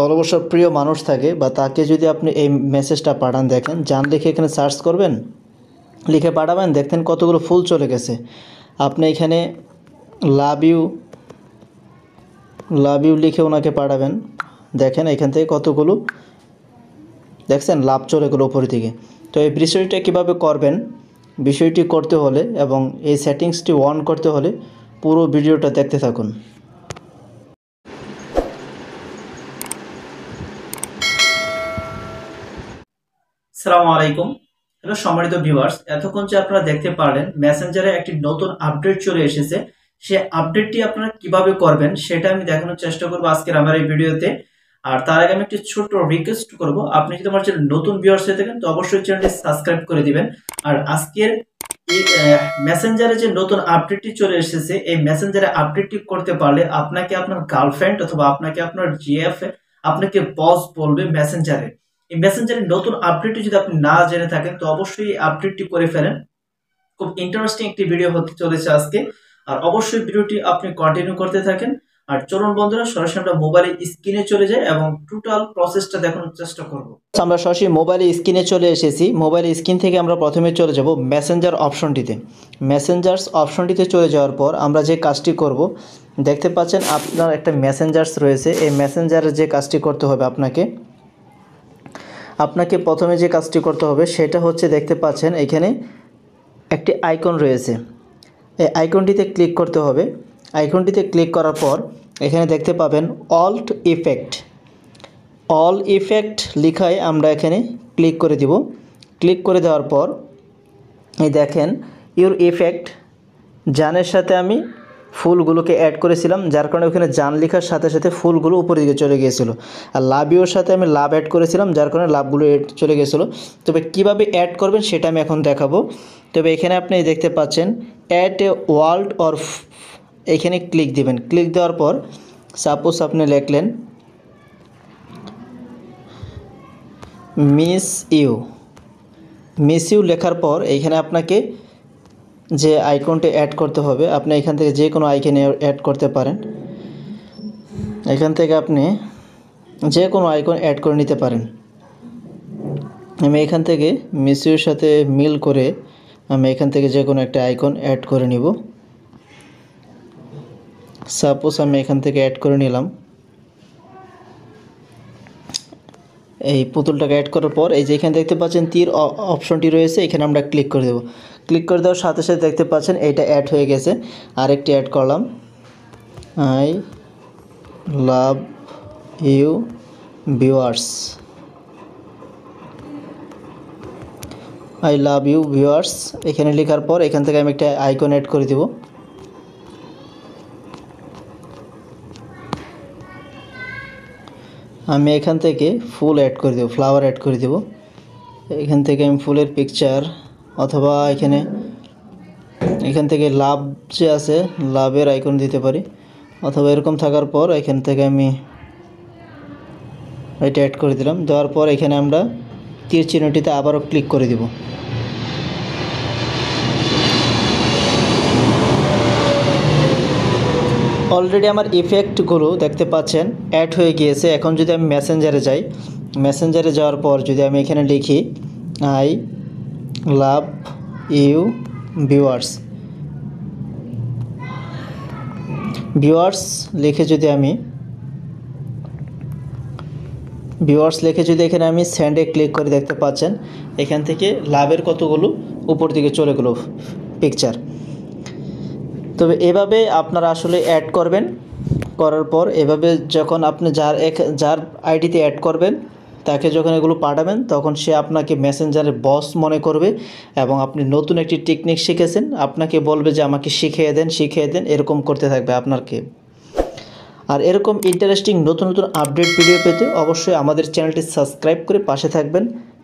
ভালোবাসার প্রিয় মানুষ থাকে বা তাকে যদি আপনি এই মেসেজটা পাঠান দেখেন যান লিখে এখানে সার্চ করবেন লিখে পাঠাবেন দেখতেন কতগুলো ফুল চলে গেছে আপনি এখানে লাভ ইউ লাভ ইউ লিখে ওনাকে পাঠাবেন দেখেন এখান থেকে কতগুলো দেখছেন লাভ চলে গেলো উপরের দিকে তো এই বিষয়টা কীভাবে করবেন বিষয়টি করতে হলে এবং এই সেটিংসটি অন করতে হলে পুরো ভিডিওটা দেখতে থাকুন সালামু আলাইকুম হ্যালো সম্মানিত ভিউয়ার্স এতক্ষণ যে আপনারা দেখতে পারলেন মেসেঞ্জারে একটি নতুন আপডেট চলে এসেছে সে আপডেটটি আপনারা কিভাবে করবেন সেটা আমি দেখানোর চেষ্টা করবো আজকের আমার এই ভিডিওতে আর তার আগে আমি একটি ছোট রিকোয়েস্ট করব আপনি যদি আমার চ্যানেল নতুন ভিউয়ার্স হয়ে থাকেন তো অবশ্যই চ্যানেলটি সাবস্ক্রাইব করে দিবেন আর আজকের এই মেসেঞ্জারে যে নতুন আপডেটটি চলে এসেছে এই মেসেঞ্জারে আপডেটটি করতে পারলে আপনাকে আপনার গার্লফ্রেন্ড অথবা আপনাকে আপনার জিএফ আপনাকে বস বলবে মেসেঞ্জারে এই মেসেঞ্জারের নতুন আপডেটটি যদি আপনি না জেনে থাকেন তো অবশ্যই আপডেটটি করে ফেলেন খুব ইন্টারেস্টিং একটি ভিডিও হতে চলেছে আজকে আর অবশ্যই ভিডিওটি আপনি কন্টিনিউ করতে থাকেন আর চলুন বন্ধুরা সরাসরি আমরা মোবাইলে স্ক্রিনে চলে যাই এবং টোটাল প্রসেসটা দেখানোর চেষ্টা করব আচ্ছা, আমরা সরাসরি মোবাইল স্ক্রিনে চলে এসেছি মোবাইল স্ক্রিন থেকে আমরা প্রথমে চলে যাব মেসেঞ্জার অপশনটিতে মেসেঞ্জার্স অপশনটিতে চলে যাওয়ার পর আমরা যে কাজটি করব দেখতে পাচ্ছেন আপনার একটা মেসেঞ্জার্স রয়েছে এই মেসেঞ্জারের যে কাজটি করতে হবে আপনাকে আপনাকে প্রথমে যে কাজটি করতে হবে সেটা হচ্ছে দেখতে পাচ্ছেন এখানে একটি আইকন রয়েছে এই আইকনটিতে ক্লিক করতে হবে আইকনটিতে ক্লিক করার পর এখানে দেখতে পাবেন অল্ট ইফেক্ট অল ইফেক্ট লিখায় আমরা এখানে ক্লিক করে দিব ক্লিক করে দেওয়ার পর এই দেখেন ইউর ইফেক্ট জানের সাথে আমি ফুলগুলোকে অ্যাড করেছিলাম যার কারণে ওখানে জান লেখার সাথে সাথে ফুলগুলো উপরের দিকে চলে গিয়েছিলো আর লাভিওর সাথে আমি লাভ অ্যাড করেছিলাম যার কারণে লাভগুলো অ্যাড চলে গেছিলো তবে কিভাবে অ্যাড করবেন সেটা আমি এখন দেখাবো তবে এখানে আপনি দেখতে পাচ্ছেন অ্যাট এ ওয়ার্ল্ড অর এখানে ক্লিক দিবেন ক্লিক দেওয়ার পর সাপোজ আপনি লিখলেন মিস ইউ মিস ইউ লেখার পর এইখানে আপনাকে যে আইকনটি অ্যাড করতে হবে আপনি এখান থেকে যে কোনো আইকনে অ্যাড করতে পারেন এখান থেকে আপনি যে কোনো আইকন অ্যাড করে নিতে পারেন আমি এখান থেকে মিসিউর সাথে মিল করে আমি এখান থেকে যে কোনো একটা আইকন অ্যাড করে নিব সাপোজ আমি এখান থেকে অ্যাড করে নিলাম এই পুতুলটাকে অ্যাড করার পর এই যে এখানে দেখতে পাচ্ছেন তীর অপশনটি রয়েছে এখানে আমরা ক্লিক করে দেবো ক্লিক করে দেওয়ার সাথে সাথে দেখতে পাচ্ছেন এটা অ্যাড হয়ে গেছে আরেকটি অ্যাড করলাম I love you viewers I love you viewers এখানে লেখার পর এখান থেকে আমি একটা আইকন অ্যাড করে দেব আমি এখান থেকে ফুল অ্যাড করে দেব ফ্লাওয়ার অ্যাড করে দেব এখান থেকে আমি ফুলের পিকচার অথবা এখানে এখান থেকে লাভ যে আছে লাভের আইকন দিতে পারি অথবা এরকম থাকার পর এখান থেকে আমি এটা অ্যাড করে দিলাম দেওয়ার পর এখানে আমরা তীর চিহ্নটিতে আবারও ক্লিক করে দিব অলরেডি আমার ইফেক্টগুলো দেখতে পাচ্ছেন অ্যাড হয়ে গিয়েছে এখন যদি আমি মেসেঞ্জারে যাই মেসেঞ্জারে যাওয়ার পর যদি আমি এখানে লিখি I love you viewers viewers লিখে যদি আমি ভিউয়ার্স লিখে যদি এখানে আমি স্যান্ডে ক্লিক করে দেখতে পাচ্ছেন এখান থেকে লাভের কতগুলো উপর দিকে চলে গেলো পিকচার তবে এভাবে আপনারা আসলে অ্যাড করবেন করার পর এভাবে যখন আপনি যার এক যার আইডিতে অ্যাড করবেন তাকে যখন এগুলো পাঠাবেন তখন সে আপনাকে মেসেঞ্জারের বস মনে করবে এবং আপনি নতুন একটি টেকনিক শিখেছেন আপনাকে বলবে যে আমাকে শিখিয়ে দেন শিখিয়ে দেন এরকম করতে থাকবে আপনাকে আর এরকম ইন্টারেস্টিং নতুন নতুন আপডেট ভিডিও পেতে অবশ্যই আমাদের চ্যানেলটি সাবস্ক্রাইব করে পাশে থাকবেন